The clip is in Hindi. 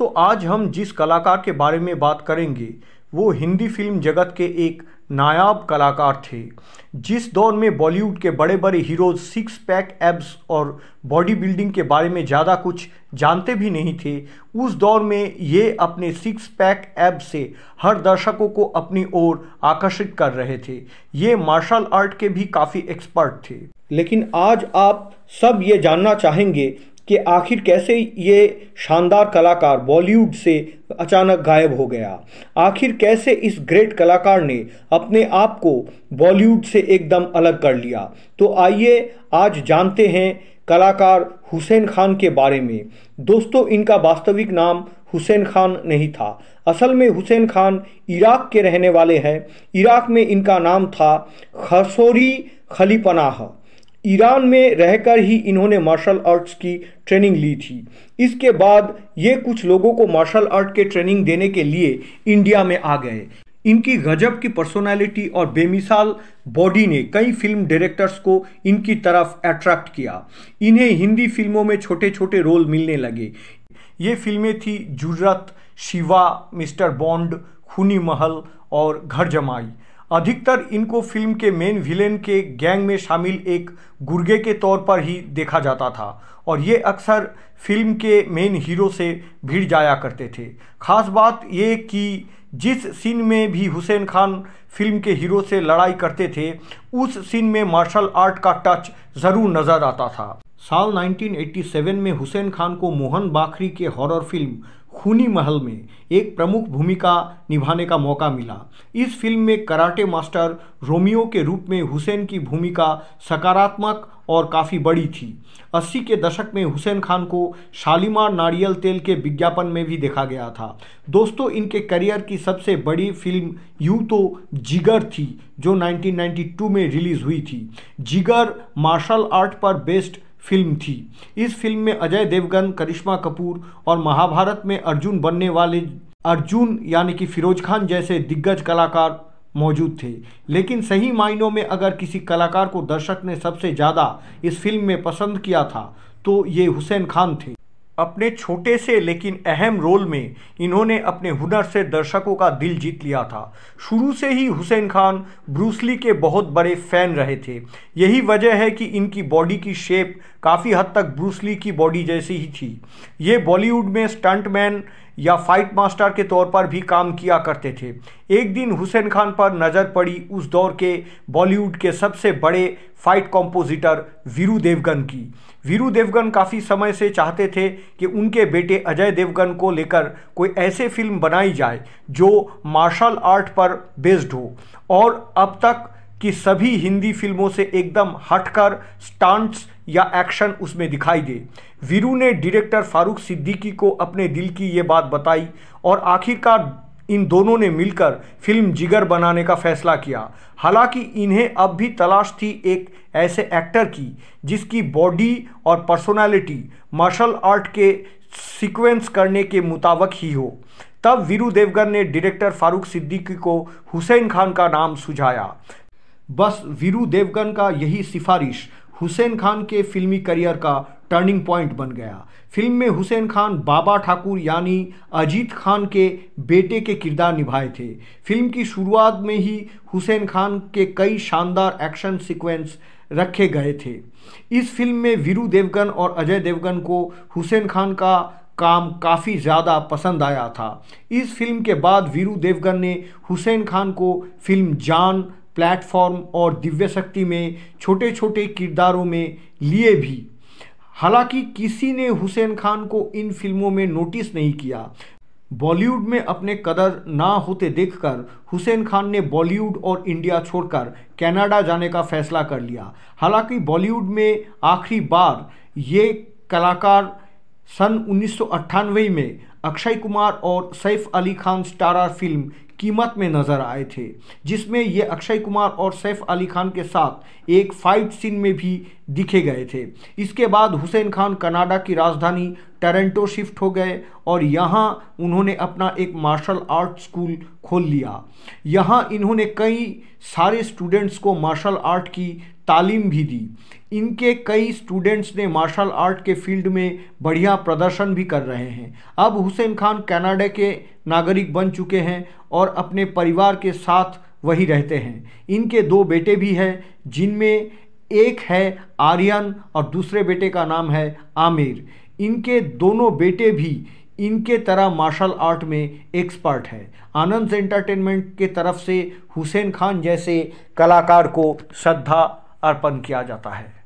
तो आज हम जिस कलाकार के बारे में बात करेंगे वो हिंदी फिल्म जगत के एक नायाब कलाकार थे जिस दौर में बॉलीवुड के बड़े बड़े हीरोज सिक्स पैक एब्स और बॉडी बिल्डिंग के बारे में ज़्यादा कुछ जानते भी नहीं थे उस दौर में ये अपने सिक्स पैक एब से हर दर्शकों को अपनी ओर आकर्षित कर रहे थे ये मार्शल आर्ट के भी काफ़ी एक्सपर्ट थे लेकिन आज आप सब ये जानना चाहेंगे कि आखिर कैसे ये शानदार कलाकार बॉलीवुड से अचानक गायब हो गया आखिर कैसे इस ग्रेट कलाकार ने अपने आप को बॉलीवुड से एकदम अलग कर लिया तो आइए आज जानते हैं कलाकार हुसैन खान के बारे में दोस्तों इनका वास्तविक नाम हुसैन खान नहीं था असल में हुसैन खान इराक के रहने वाले हैं इराक में इनका नाम था खसोरी खलीपनाह ईरान में रहकर ही इन्होंने मार्शल आर्ट्स की ट्रेनिंग ली थी इसके बाद ये कुछ लोगों को मार्शल आर्ट के ट्रेनिंग देने के लिए इंडिया में आ गए इनकी गजब की पर्सनालिटी और बेमिसाल बॉडी ने कई फिल्म डायरेक्टर्स को इनकी तरफ अट्रैक्ट किया इन्हें हिंदी फिल्मों में छोटे छोटे रोल मिलने लगे ये फिल्में थी जुर्रत शिवा मिस्टर बॉन्ड खूनी महल और घर जमाई अधिकतर इनको फिल्म के मेन विलेन के गैंग में शामिल एक गुर्गे के तौर पर ही देखा जाता था और ये अक्सर फिल्म के मेन हीरो से भिड़ जाया करते थे खास बात ये कि जिस सीन में भी हुसैन खान फिल्म के हीरो से लड़ाई करते थे उस सीन में मार्शल आर्ट का टच ज़रूर नज़र आता था साल 1987 में हुसैन खान को मोहन बाखरी के हॉरर फिल्म खूनी महल में एक प्रमुख भूमिका निभाने का मौका मिला इस फिल्म में कराटे मास्टर रोमियो के रूप में हुसैन की भूमिका सकारात्मक और काफ़ी बड़ी थी 80 के दशक में हुसैन खान को शालीमार नारियल तेल के विज्ञापन में भी देखा गया था दोस्तों इनके करियर की सबसे बड़ी फिल्म यूँ तो जिगर थी जो 1992 में रिलीज़ हुई थी जिगर मार्शल आर्ट पर बेस्ड फिल्म थी इस फिल्म में अजय देवगन करिश्मा कपूर और महाभारत में अर्जुन बनने वाले अर्जुन यानी कि फिरोज खान जैसे दिग्गज कलाकार मौजूद थे लेकिन सही मायनों में अगर किसी कलाकार को दर्शक ने सबसे ज़्यादा इस फिल्म में पसंद किया था तो ये हुसैन खान थे अपने छोटे से लेकिन अहम रोल में इन्होंने अपने हुनर से दर्शकों का दिल जीत लिया था शुरू से ही हुसैन खान ब्रूसली के बहुत बड़े फैन रहे थे यही वजह है कि इनकी बॉडी की शेप काफ़ी हद तक ब्रूसली की बॉडी जैसी ही थी ये बॉलीवुड में स्टंटमैन या फाइट मास्टर के तौर पर भी काम किया करते थे एक दिन हुसैन खान पर नज़र पड़ी उस दौर के बॉलीवुड के सबसे बड़े फाइट कॉम्पोजिटर वीरू देवगन की वीरू देवगन काफ़ी समय से चाहते थे कि उनके बेटे अजय देवगन को लेकर कोई ऐसे फिल्म बनाई जाए जो मार्शल आर्ट पर बेस्ड हो और अब तक कि सभी हिंदी फिल्मों से एकदम हटकर स्टांट्स या एक्शन उसमें दिखाई दे वीरू ने डायरेक्टर फारूक सिद्दीकी को अपने दिल की ये बात बताई और आखिरकार इन दोनों ने मिलकर फिल्म जिगर बनाने का फैसला किया हालांकि इन्हें अब भी तलाश थी एक ऐसे एक्टर की जिसकी बॉडी और पर्सनालिटी मार्शल आर्ट के सीक्वेंस करने के मुताबिक ही हो तब वीरू देवगन ने डायरेक्टर फारूक सिद्दीकी को हुसैन खान का नाम सुझाया बस वीरू देवगन का यही सिफारिश हुसैन खान के फिल्मी करियर का टर्निंग पॉइंट बन गया फिल्म में हुसैन खान बाबा ठाकुर यानी अजीत खान के बेटे के किरदार निभाए थे फिल्म की शुरुआत में ही हुसैन खान के कई शानदार एक्शन सीक्वेंस रखे गए थे इस फिल्म में वीरू देवगन और अजय देवगन को हुसैन खान का काम काफ़ी ज़्यादा पसंद आया था इस फिल्म के बाद वीरू देवगन ने हुसैन खान को फिल्म जान प्लेटफॉर्म और दिव्य शक्ति में छोटे छोटे किरदारों में लिए भी हालांकि किसी ने हुसैन खान को इन फिल्मों में नोटिस नहीं किया बॉलीवुड में अपने कदर ना होते देखकर हुसैन खान ने बॉलीवुड और इंडिया छोड़कर कनाडा जाने का फैसला कर लिया हालांकि बॉलीवुड में आखिरी बार ये कलाकार सन उन्नीस में अक्षय कुमार और सैफ अली खान स्टारर फिल्म कीमत में नज़र आए थे जिसमें ये अक्षय कुमार और सैफ अली खान के साथ एक फाइट सीन में भी दिखे गए थे इसके बाद हुसैन खान कनाडा की राजधानी टोरंटो शिफ्ट हो गए और यहाँ उन्होंने अपना एक मार्शल आर्ट स्कूल खोल लिया यहाँ इन्होंने कई सारे स्टूडेंट्स को मार्शल आर्ट की तालीम भी दी इनके कई स्टूडेंट्स ने मार्शल आर्ट के फील्ड में बढ़िया प्रदर्शन भी कर रहे हैं अब हुसैन खान कनाडा के नागरिक बन चुके हैं और अपने परिवार के साथ वही रहते हैं इनके दो बेटे भी हैं जिनमें एक है आर्यन और दूसरे बेटे का नाम है आमिर इनके दोनों बेटे भी इनके तरह मार्शल आर्ट में एक्सपर्ट है आनंद एंटरटेनमेंट के तरफ से हुसैन खान जैसे कलाकार को श्रद्धा अर्पण किया जाता है